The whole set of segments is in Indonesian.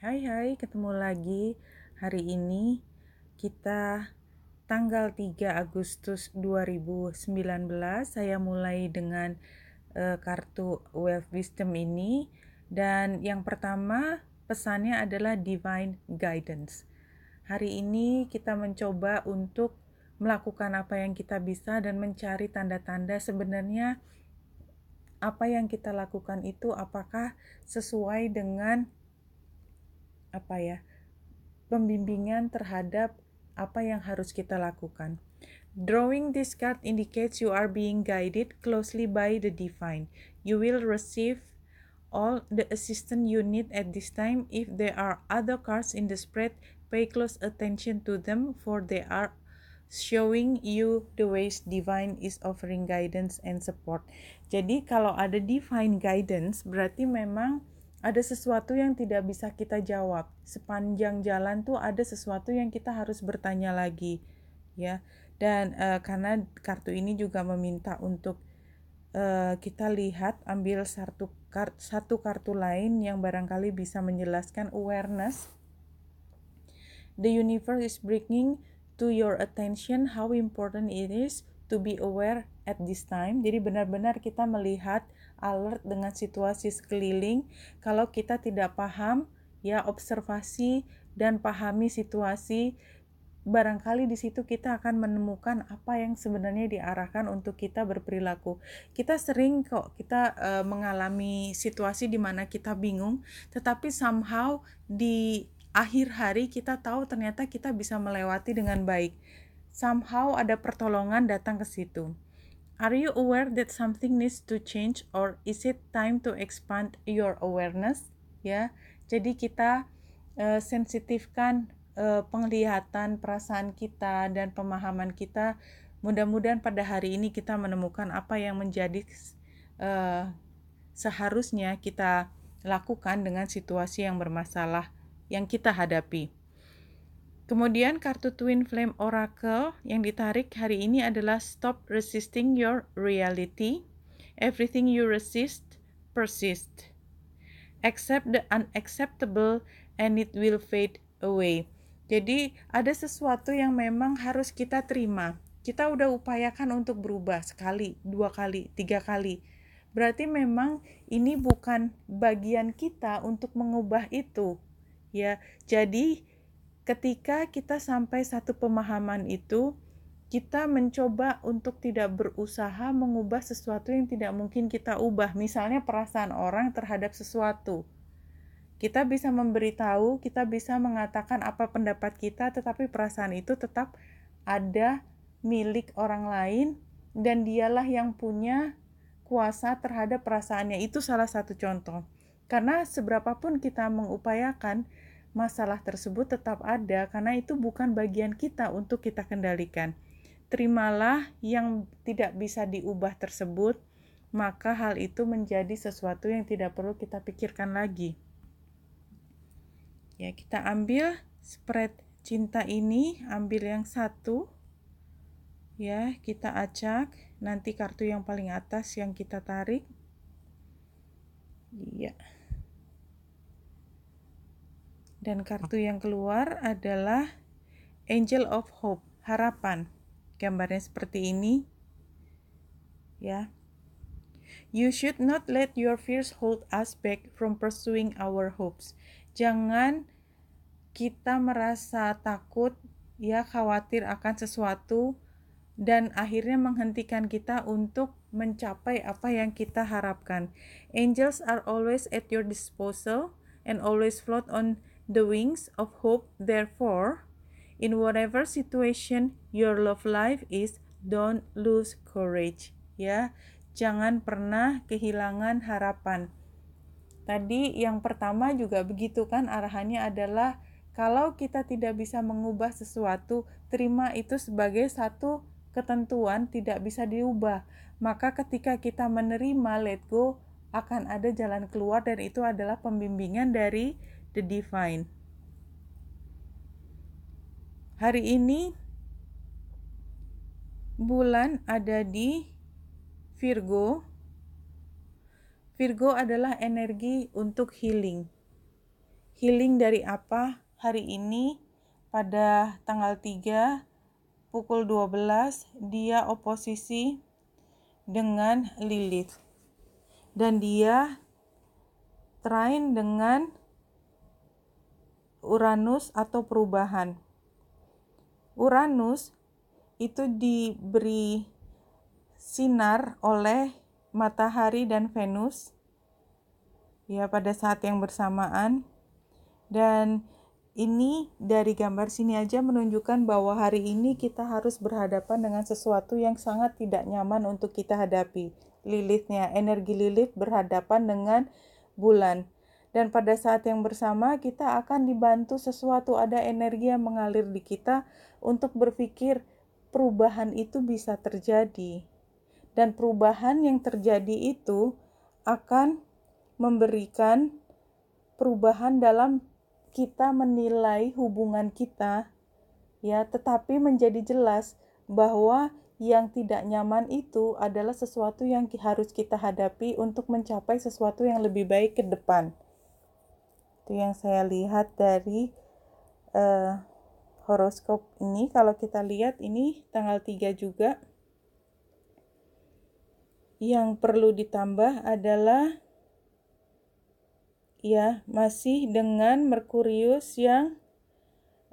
Hai hai, ketemu lagi hari ini kita tanggal 3 Agustus 2019 saya mulai dengan uh, kartu Wealth Wisdom ini dan yang pertama pesannya adalah divine guidance. Hari ini kita mencoba untuk melakukan apa yang kita bisa dan mencari tanda-tanda sebenarnya apa yang kita lakukan itu apakah sesuai dengan apa ya pembimbingan terhadap apa yang harus kita lakukan. Drawing this card indicates you are being guided closely by the divine. You will receive all the assistance you need at this time. If there are other cards in the spread, pay close attention to them for they are showing you the ways divine is offering guidance and support. Jadi kalau ada divine guidance berarti memang ada sesuatu yang tidak bisa kita jawab. Sepanjang jalan tuh ada sesuatu yang kita harus bertanya lagi, ya. Dan e, karena kartu ini juga meminta untuk e, kita lihat ambil satu kartu, satu kartu lain yang barangkali bisa menjelaskan awareness. The universe is bringing to your attention how important it is to be aware at this time. Jadi benar-benar kita melihat alert dengan situasi sekeliling. Kalau kita tidak paham, ya observasi dan pahami situasi. Barangkali di situ kita akan menemukan apa yang sebenarnya diarahkan untuk kita berperilaku. Kita sering kok kita e, mengalami situasi di mana kita bingung, tetapi somehow di akhir hari kita tahu ternyata kita bisa melewati dengan baik somehow ada pertolongan datang ke situ. Are you aware that something needs to change or is it time to expand your awareness? Ya, jadi kita uh, sensitifkan uh, penglihatan, perasaan kita dan pemahaman kita. Mudah-mudahan pada hari ini kita menemukan apa yang menjadi uh, seharusnya kita lakukan dengan situasi yang bermasalah yang kita hadapi. Kemudian kartu Twin Flame Oracle yang ditarik hari ini adalah Stop Resisting Your Reality. Everything you resist, persist. Accept the unacceptable and it will fade away. Jadi ada sesuatu yang memang harus kita terima. Kita udah upayakan untuk berubah sekali, dua kali, tiga kali. Berarti memang ini bukan bagian kita untuk mengubah itu. Ya, jadi ketika kita sampai satu pemahaman itu, kita mencoba untuk tidak berusaha mengubah sesuatu yang tidak mungkin kita ubah. Misalnya perasaan orang terhadap sesuatu. Kita bisa memberitahu, kita bisa mengatakan apa pendapat kita, tetapi perasaan itu tetap ada milik orang lain dan dialah yang punya kuasa terhadap perasaannya. Itu salah satu contoh. Karena seberapapun kita mengupayakan, masalah tersebut tetap ada karena itu bukan bagian kita untuk kita kendalikan. Terimalah yang tidak bisa diubah tersebut, maka hal itu menjadi sesuatu yang tidak perlu kita pikirkan lagi. Ya, kita ambil spread cinta ini, ambil yang satu. Ya, kita acak, nanti kartu yang paling atas yang kita tarik. Iya. Yeah. Dan kartu yang keluar adalah Angel of Hope, harapan. Gambarnya seperti ini. Ya. You should not let your fears hold us back from pursuing our hopes. Jangan kita merasa takut, ya khawatir akan sesuatu dan akhirnya menghentikan kita untuk mencapai apa yang kita harapkan. Angels are always at your disposal and always float on the wings of hope, therefore, in whatever situation your love life is, don't lose courage. Ya, jangan pernah kehilangan harapan. Tadi yang pertama juga begitu kan arahannya adalah kalau kita tidak bisa mengubah sesuatu, terima itu sebagai satu ketentuan tidak bisa diubah. Maka ketika kita menerima let go akan ada jalan keluar dan itu adalah pembimbingan dari the divine. Hari ini bulan ada di Virgo. Virgo adalah energi untuk healing. Healing dari apa? Hari ini pada tanggal 3 pukul 12 dia oposisi dengan Lilith dan dia trine dengan Uranus atau perubahan. Uranus itu diberi sinar oleh matahari dan Venus ya pada saat yang bersamaan dan ini dari gambar sini aja menunjukkan bahwa hari ini kita harus berhadapan dengan sesuatu yang sangat tidak nyaman untuk kita hadapi. Lilithnya, energi lilith berhadapan dengan bulan dan pada saat yang bersama kita akan dibantu sesuatu ada energi yang mengalir di kita untuk berpikir perubahan itu bisa terjadi dan perubahan yang terjadi itu akan memberikan perubahan dalam kita menilai hubungan kita ya tetapi menjadi jelas bahwa yang tidak nyaman itu adalah sesuatu yang harus kita hadapi untuk mencapai sesuatu yang lebih baik ke depan itu yang saya lihat dari uh, horoskop ini kalau kita lihat ini tanggal 3 juga yang perlu ditambah adalah ya masih dengan Merkurius yang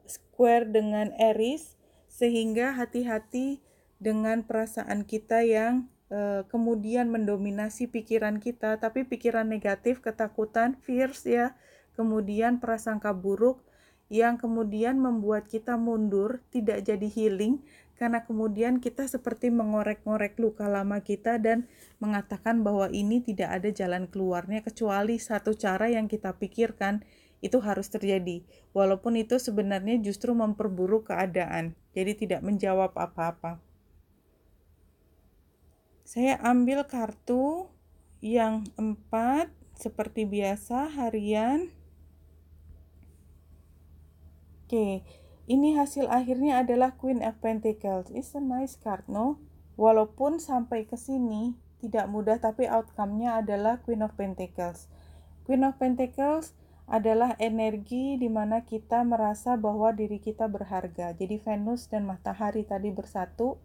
square dengan Eris sehingga hati-hati dengan perasaan kita yang e, kemudian mendominasi pikiran kita tapi pikiran negatif ketakutan fears ya kemudian prasangka buruk yang kemudian membuat kita mundur, tidak jadi healing, karena kemudian kita seperti mengorek-ngorek luka lama kita dan mengatakan bahwa ini tidak ada jalan keluarnya kecuali satu cara yang kita pikirkan itu harus terjadi. Walaupun itu sebenarnya justru memperburuk keadaan, jadi tidak menjawab apa-apa. Saya ambil kartu yang empat seperti biasa harian Oke, ini hasil akhirnya adalah Queen of Pentacles. It's a nice card, no? Walaupun sampai ke sini tidak mudah, tapi outcome-nya adalah Queen of Pentacles. Queen of Pentacles adalah energi di mana kita merasa bahwa diri kita berharga. Jadi Venus dan matahari tadi bersatu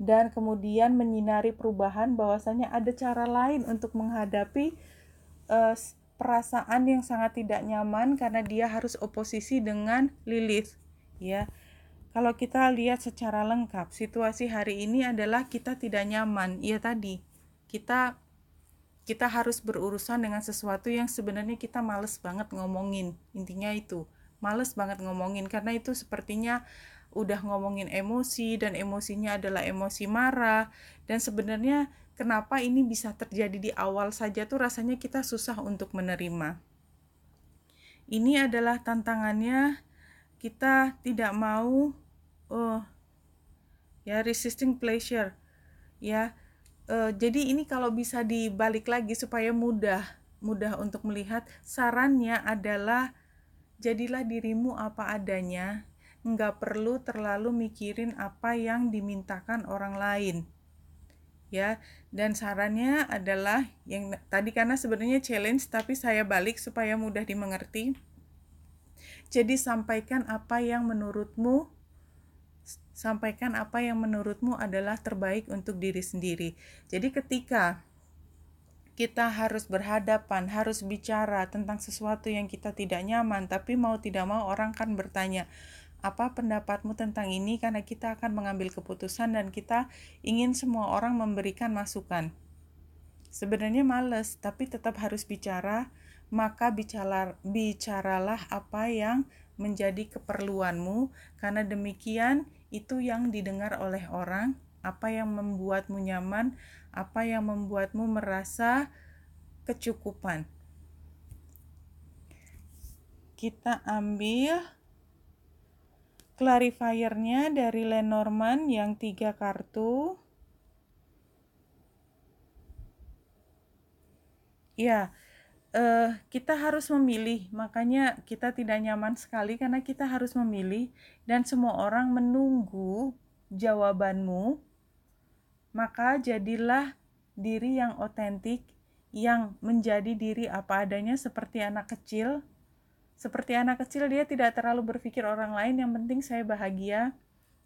dan kemudian menyinari perubahan bahwasanya ada cara lain untuk menghadapi uh, perasaan yang sangat tidak nyaman karena dia harus oposisi dengan Lilith ya kalau kita lihat secara lengkap situasi hari ini adalah kita tidak nyaman ya tadi kita kita harus berurusan dengan sesuatu yang sebenarnya kita males banget ngomongin intinya itu males banget ngomongin karena itu sepertinya udah ngomongin emosi dan emosinya adalah emosi marah dan sebenarnya kenapa ini bisa terjadi di awal saja tuh rasanya kita susah untuk menerima. Ini adalah tantangannya kita tidak mau uh, ya resisting pleasure ya. Uh, jadi ini kalau bisa dibalik lagi supaya mudah mudah untuk melihat sarannya adalah jadilah dirimu apa adanya nggak perlu terlalu mikirin apa yang dimintakan orang lain ya dan sarannya adalah yang tadi karena sebenarnya challenge tapi saya balik supaya mudah dimengerti jadi sampaikan apa yang menurutmu sampaikan apa yang menurutmu adalah terbaik untuk diri sendiri jadi ketika kita harus berhadapan, harus bicara tentang sesuatu yang kita tidak nyaman, tapi mau tidak mau orang kan bertanya, apa pendapatmu tentang ini karena kita akan mengambil keputusan dan kita ingin semua orang memberikan masukan. Sebenarnya males, tapi tetap harus bicara, maka bicara, bicaralah apa yang menjadi keperluanmu karena demikian itu yang didengar oleh orang, apa yang membuatmu nyaman, apa yang membuatmu merasa kecukupan. Kita ambil clarifiernya dari Lenormand yang tiga kartu. Ya, eh, kita harus memilih. Makanya kita tidak nyaman sekali karena kita harus memilih dan semua orang menunggu jawabanmu. Maka jadilah diri yang otentik, yang menjadi diri apa adanya seperti anak kecil seperti anak kecil, dia tidak terlalu berpikir orang lain, yang penting saya bahagia.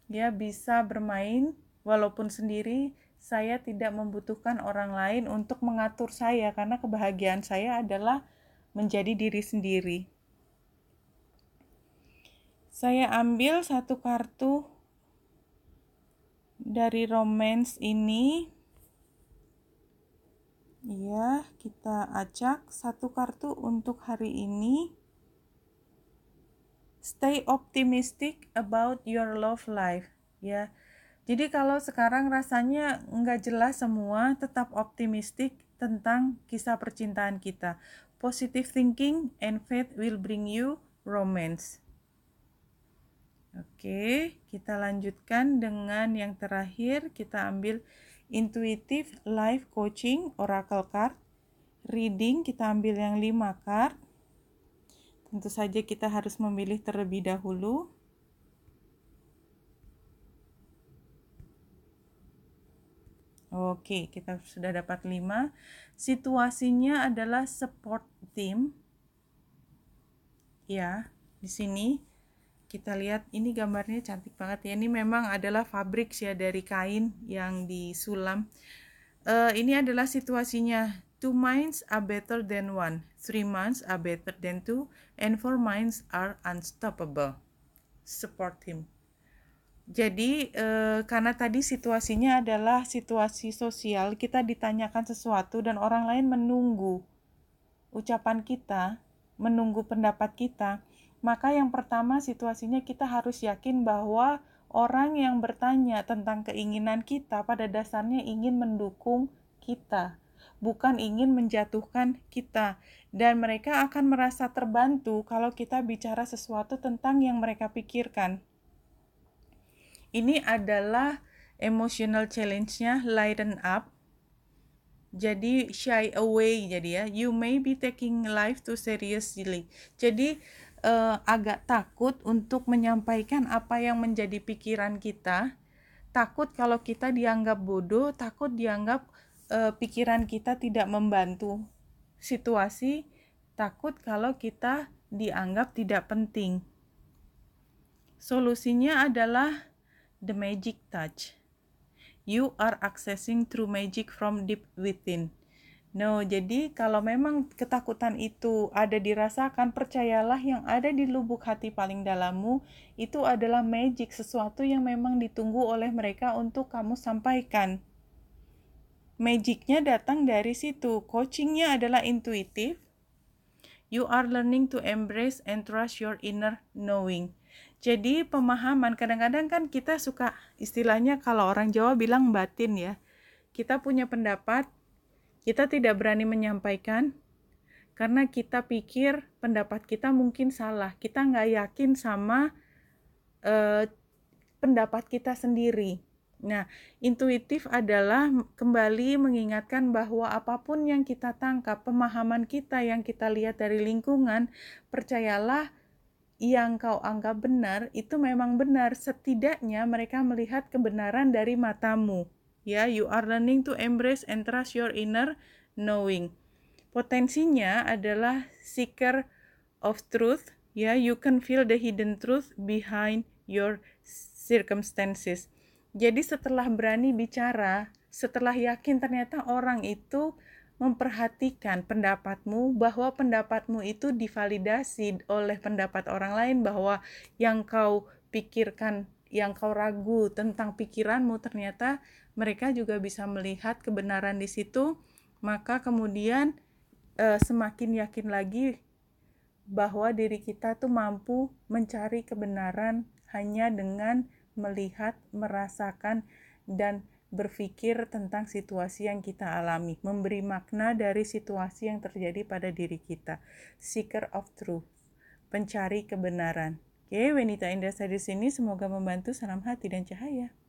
Dia bisa bermain walaupun sendiri, saya tidak membutuhkan orang lain untuk mengatur saya karena kebahagiaan saya adalah menjadi diri sendiri. Saya ambil satu kartu dari romance ini. Ya, kita acak satu kartu untuk hari ini stay optimistic about your love life ya jadi kalau sekarang rasanya nggak jelas semua tetap optimistik tentang kisah percintaan kita positive thinking and faith will bring you romance Oke, kita lanjutkan dengan yang terakhir. Kita ambil intuitive life coaching oracle card. Reading kita ambil yang 5 card. Tentu saja kita harus memilih terlebih dahulu. Oke, kita sudah dapat 5. Situasinya adalah support team. Ya, di sini kita lihat ini gambarnya cantik banget ya. Ini memang adalah fabrik ya dari kain yang disulam. Uh, ini adalah situasinya. Two minds are better than one, three minds are better than two, and four minds are unstoppable. Support him. Jadi e, karena tadi situasinya adalah situasi sosial, kita ditanyakan sesuatu dan orang lain menunggu ucapan kita, menunggu pendapat kita. Maka yang pertama situasinya kita harus yakin bahwa orang yang bertanya tentang keinginan kita pada dasarnya ingin mendukung kita, bukan ingin menjatuhkan kita, dan mereka akan merasa terbantu kalau kita bicara sesuatu tentang yang mereka pikirkan. Ini adalah emotional challenge-nya lighten up. Jadi shy away jadi ya. You may be taking life too seriously. Jadi eh, agak takut untuk menyampaikan apa yang menjadi pikiran kita. Takut kalau kita dianggap bodoh, takut dianggap uh, pikiran kita tidak membantu situasi, takut kalau kita dianggap tidak penting. Solusinya adalah the magic touch. You are accessing through magic from deep within. No, jadi kalau memang ketakutan itu ada dirasakan, percayalah yang ada di lubuk hati paling dalammu itu adalah magic, sesuatu yang memang ditunggu oleh mereka untuk kamu sampaikan magicnya datang dari situ. Coachingnya adalah intuitif. You are learning to embrace and trust your inner knowing. Jadi pemahaman kadang-kadang kan kita suka istilahnya kalau orang Jawa bilang batin ya. Kita punya pendapat, kita tidak berani menyampaikan karena kita pikir pendapat kita mungkin salah. Kita nggak yakin sama uh, pendapat kita sendiri Nah, intuitif adalah kembali mengingatkan bahwa apapun yang kita tangkap, pemahaman kita yang kita lihat dari lingkungan, percayalah yang kau anggap benar itu memang benar. Setidaknya mereka melihat kebenaran dari matamu. Ya, you are learning to embrace and trust your inner knowing. Potensinya adalah seeker of truth. Ya, you can feel the hidden truth behind your circumstances jadi setelah berani bicara, setelah yakin ternyata orang itu memperhatikan pendapatmu bahwa pendapatmu itu divalidasi oleh pendapat orang lain bahwa yang kau pikirkan, yang kau ragu tentang pikiranmu ternyata mereka juga bisa melihat kebenaran di situ, maka kemudian e, semakin yakin lagi bahwa diri kita tuh mampu mencari kebenaran hanya dengan melihat, merasakan, dan berpikir tentang situasi yang kita alami, memberi makna dari situasi yang terjadi pada diri kita. Seeker of truth, pencari kebenaran. Oke, Wenita Indra saya di sini semoga membantu. Salam hati dan cahaya.